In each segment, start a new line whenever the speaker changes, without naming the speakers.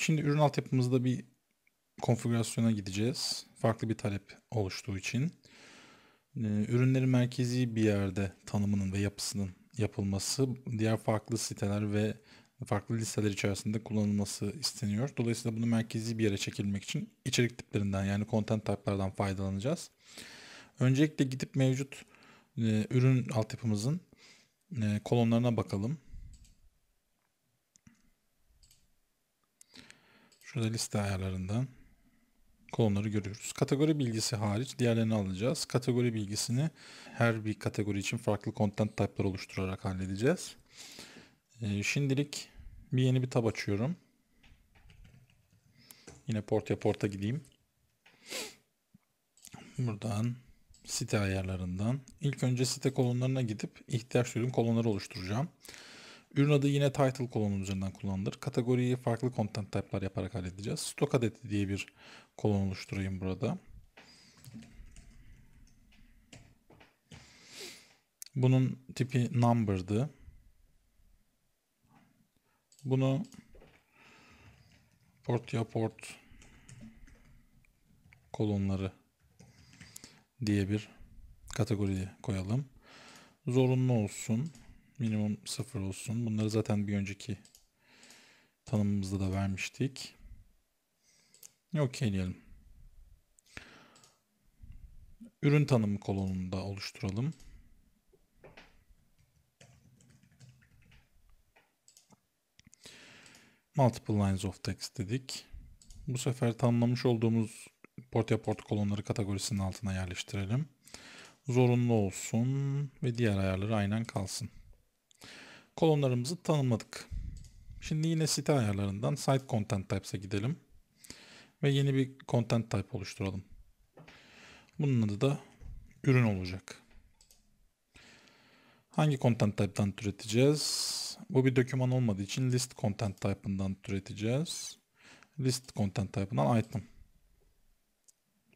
Şimdi ürün altyapımızda bir konfigürasyona gideceğiz. Farklı bir talep oluştuğu için. Ee, ürünlerin merkezi bir yerde tanımının ve yapısının yapılması, diğer farklı siteler ve farklı listeler içerisinde kullanılması isteniyor. Dolayısıyla bunu merkezi bir yere çekilmek için içerik tiplerinden yani content type'lardan faydalanacağız. Öncelikle gidip mevcut e, ürün altyapımızın e, kolonlarına bakalım. Şurada liste ayarlarından kolonları görüyoruz. Kategori bilgisi hariç diğerlerini alacağız. Kategori bilgisini her bir kategori için farklı content type'lar oluşturarak halledeceğiz. Ee, şimdilik bir yeni bir tab açıyorum. Yine portya porta gideyim. Buradan site ayarlarından ilk önce site kolonlarına gidip ihtiyaç duyduğum kolonları oluşturacağım. Ürün adı yine title kolonun üzerinden kullanılır. Kategoriyi farklı content type'lar yaparak halledeceğiz. Stock adeti diye bir kolon oluşturayım burada. Bunun tipi number'dı. Bunu port ya port kolonları diye bir kategori koyalım. Zorunlu olsun minimum 0 olsun. Bunları zaten bir önceki tanımımızda da vermiştik. Okeyleyelim. Ürün tanımı kolonunda oluşturalım. Multiple lines of text dedik. Bu sefer tanımlamış olduğumuz port port kolonları kategorisinin altına yerleştirelim. Zorunlu olsun ve diğer ayarları aynen kalsın kolonlarımızı tanımladık. Şimdi yine site ayarlarından Site Content Types'e gidelim. Ve yeni bir Content Type oluşturalım. Bunun adı da ürün olacak. Hangi Content Type'dan türeteceğiz? Bu bir doküman olmadığı için List Content Type'ından türeteceğiz. List Content Type'ından Item.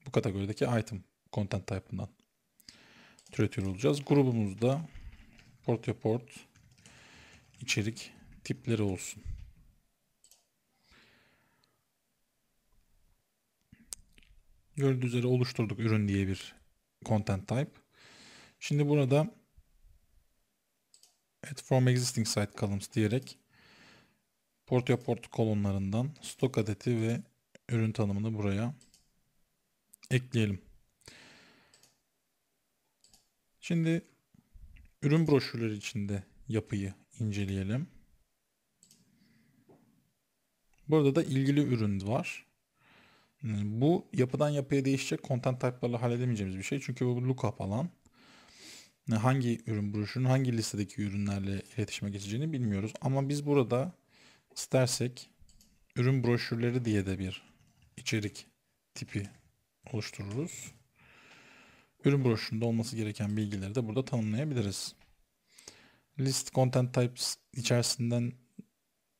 Bu kategorideki Item Content Type'ından türetiyor olacağız. Grubumuzda port to port içerik tipleri olsun. Gördüğünüz üzere oluşturduk ürün diye bir content type. Şimdi burada add from existing site columns diyerek port ya port kolonlarından stok adeti ve ürün tanımını buraya ekleyelim. Şimdi ürün broşürleri içinde yapıyı inceleyelim. Burada da ilgili ürün var. Bu yapıdan yapıya değişecek content type'larla halledemeyeceğimiz bir şey. Çünkü bu lookup alan. Hangi ürün broşürün hangi listedeki ürünlerle iletişime geçeceğini bilmiyoruz. Ama biz burada istersek ürün broşürleri diye de bir içerik tipi oluştururuz. Ürün broşüründe olması gereken bilgileri de burada tanımlayabiliriz list content types içerisinden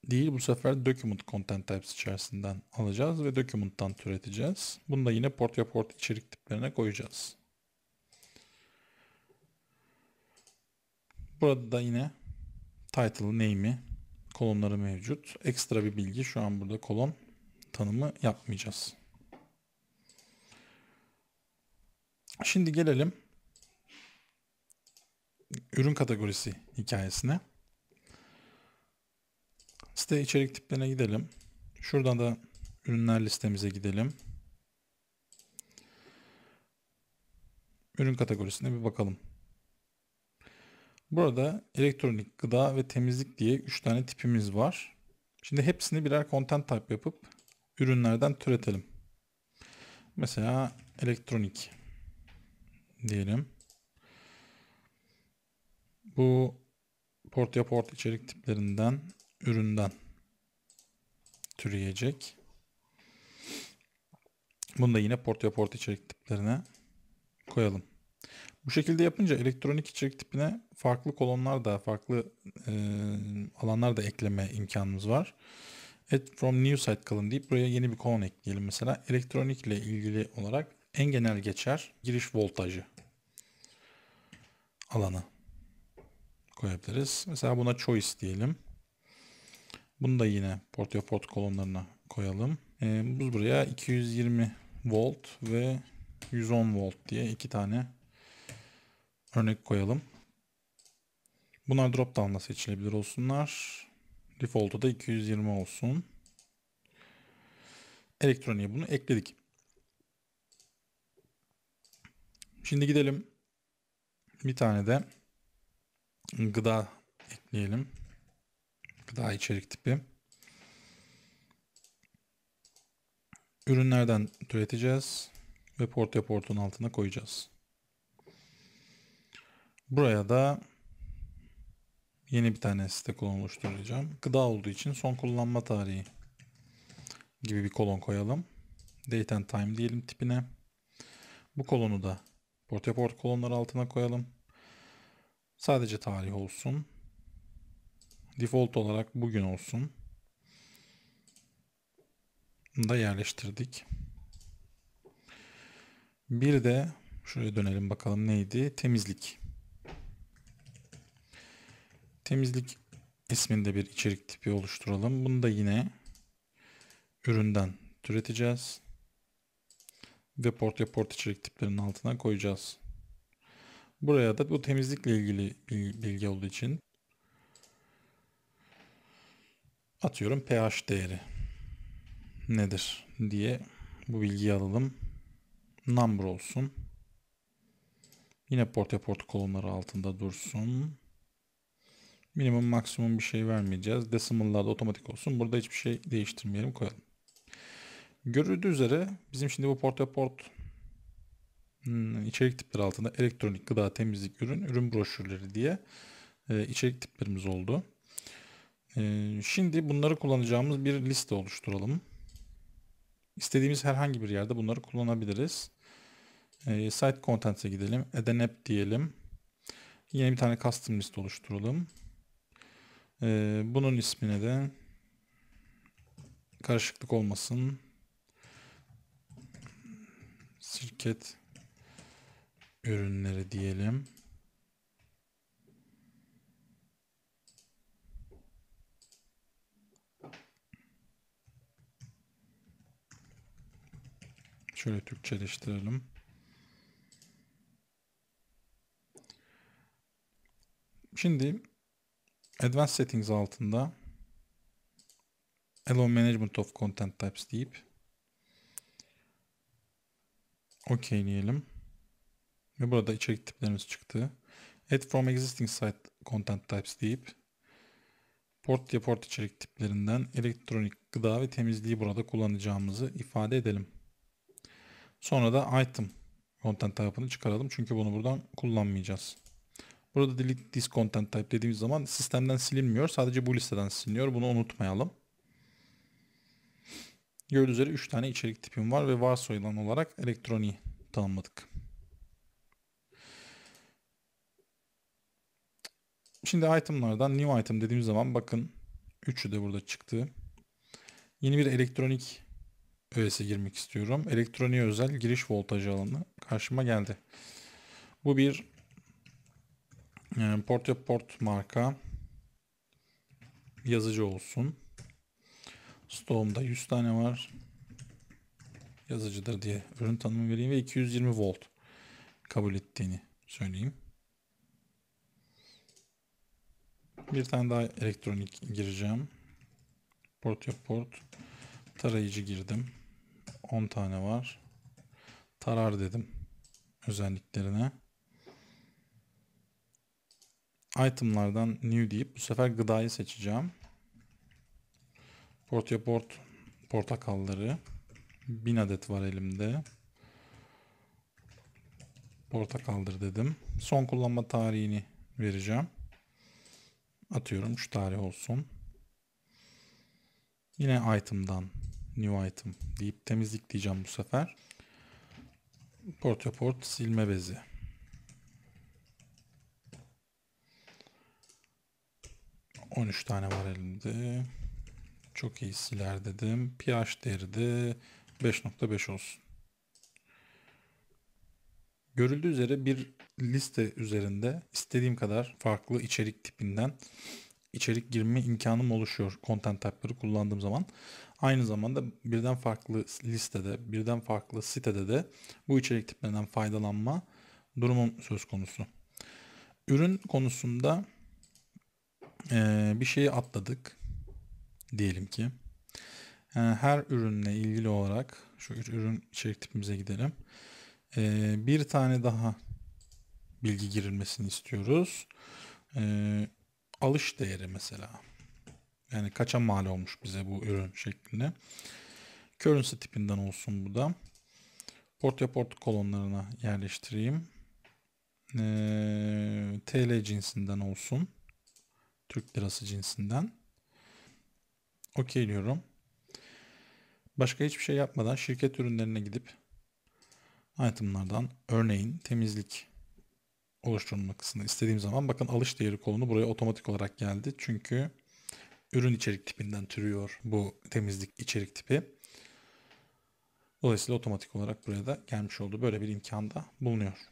değil bu sefer document content types içerisinden alacağız ve document'tan türeteceğiz. Bunu da yine port ya port içerik tiplerine koyacağız. Burada da yine title, name'i, kolonları mevcut. Ekstra bir bilgi şu an burada kolon tanımı yapmayacağız. Şimdi gelelim ürün kategorisi hikayesine. Site içerik tiplerine gidelim. Şuradan da ürünler listemize gidelim. Ürün kategorisine bir bakalım. Burada elektronik, gıda ve temizlik diye 3 tane tipimiz var. Şimdi hepsini birer content type yapıp ürünlerden türetelim. Mesela elektronik diyelim. Bu port ya port içerik tiplerinden üründen türeyecek. Bunu da yine port ya port içerik tiplerine koyalım. Bu şekilde yapınca elektronik içerik tipine farklı kolonlar da farklı e, alanlar da ekleme imkanımız var. Add from new site kalın deyip buraya yeni bir kolon ekleyelim. Mesela elektronikle ilgili olarak en genel geçer giriş voltajı alanı koyabiliriz. Mesela buna choice diyelim. Bunu da yine port ya port kolonlarına koyalım. Ee, biz buraya 220 volt ve 110 volt diye iki tane örnek koyalım. Bunlar drop down'la seçilebilir olsunlar. Default'u da 220 olsun. Elektroniğe bunu ekledik. Şimdi gidelim bir tane de gıda ekleyelim. Gıda içerik tipi. Ürünlerden türeteceğiz ve port reportun altına koyacağız. Buraya da yeni bir tane site kolon oluşturacağım. Gıda olduğu için son kullanma tarihi gibi bir kolon koyalım. Date and time diyelim tipine. Bu kolonu da port report kolonları altına koyalım. Sadece tarih olsun. Default olarak bugün olsun. Bunu da yerleştirdik. Bir de şuraya dönelim bakalım neydi? Temizlik. Temizlik isminde bir içerik tipi oluşturalım. Bunu da yine üründen türeteceğiz. Ve port ya port içerik tiplerinin altına koyacağız. Buraya da bu temizlikle ilgili bilgi olduğu için atıyorum pH değeri nedir diye bu bilgiyi alalım. Number olsun. Yine port report kolonları altında dursun. Minimum maksimum bir şey vermeyeceğiz. Decimal'larda otomatik olsun. Burada hiçbir şey değiştirmeyelim koyalım. Görüldüğü üzere bizim şimdi bu port report Hmm, içerik tipleri altında elektronik, gıda, temizlik, ürün, ürün broşürleri diye e, içerik tiplerimiz oldu. E, şimdi bunları kullanacağımız bir liste oluşturalım. İstediğimiz herhangi bir yerde bunları kullanabiliriz. E, site content'e gidelim. Add an app diyelim. Yeni bir tane custom liste oluşturalım. E, bunun ismine de karışıklık olmasın. Şirket ürünleri diyelim. Şöyle Türkçeleştirelim. Şimdi Advanced Settings altında Allow Management of Content Types deyip diyelim. Ve burada içerik tiplerimiz çıktı. Add from existing site content types deyip port ya port içerik tiplerinden elektronik gıda ve temizliği burada kullanacağımızı ifade edelim. Sonra da item content type'ını çıkaralım. Çünkü bunu buradan kullanmayacağız. Burada delete this content type dediğimiz zaman sistemden silinmiyor. Sadece bu listeden siliniyor. Bunu unutmayalım. Gördüğünüz üzere 3 tane içerik tipim var ve varsayılan olarak elektroniği tanımladık. Şimdi itemlardan new item dediğimiz zaman bakın üçü de burada çıktı. Yeni bir elektronik öğesi girmek istiyorum. Elektroniğe özel giriş voltajı alanı karşıma geldi. Bu bir yani e, Portia Port marka yazıcı olsun. Stoğumda 100 tane var. Yazıcıdır diye ürün tanımı vereyim ve 220 volt kabul ettiğini söyleyeyim. Bir tane daha elektronik gireceğim. Port yap port. Tarayıcı girdim. 10 tane var. Tarar dedim. Özelliklerine. Itemlardan new deyip bu sefer gıdayı seçeceğim. Port yap port portakalları. 1000 adet var elimde. Portakaldır dedim. Son kullanma tarihini vereceğim. Atıyorum şu tarih olsun. Yine item'dan new item deyip temizlik diyeceğim bu sefer. Porta silme bezi. On üç tane var elimde. Çok iyi siler dedim. pH değeri de 5.5 olsun. Görüldüğü üzere bir liste üzerinde istediğim kadar farklı içerik tipinden içerik girme imkanım oluşuyor content type'ları kullandığım zaman. Aynı zamanda birden farklı listede, birden farklı sitede de bu içerik tiplerinden faydalanma durumum söz konusu. Ürün konusunda e, bir şeyi atladık diyelim ki. E, her ürünle ilgili olarak şu ürün içerik tipimize gidelim. Ee, bir tane daha bilgi girilmesini istiyoruz. Ee, alış değeri mesela. Yani kaça mal olmuş bize bu ürün şeklinde. Currency tipinden olsun bu da. Portya port kolonlarına yerleştireyim. Ee, TL cinsinden olsun. Türk lirası cinsinden. Okey diyorum. Başka hiçbir şey yapmadan şirket ürünlerine gidip itemlardan örneğin temizlik oluşturma kısmını istediğim zaman bakın alış değeri kolunu buraya otomatik olarak geldi. Çünkü ürün içerik tipinden türüyor bu temizlik içerik tipi. Dolayısıyla otomatik olarak buraya da gelmiş oldu. Böyle bir imkan da bulunuyor.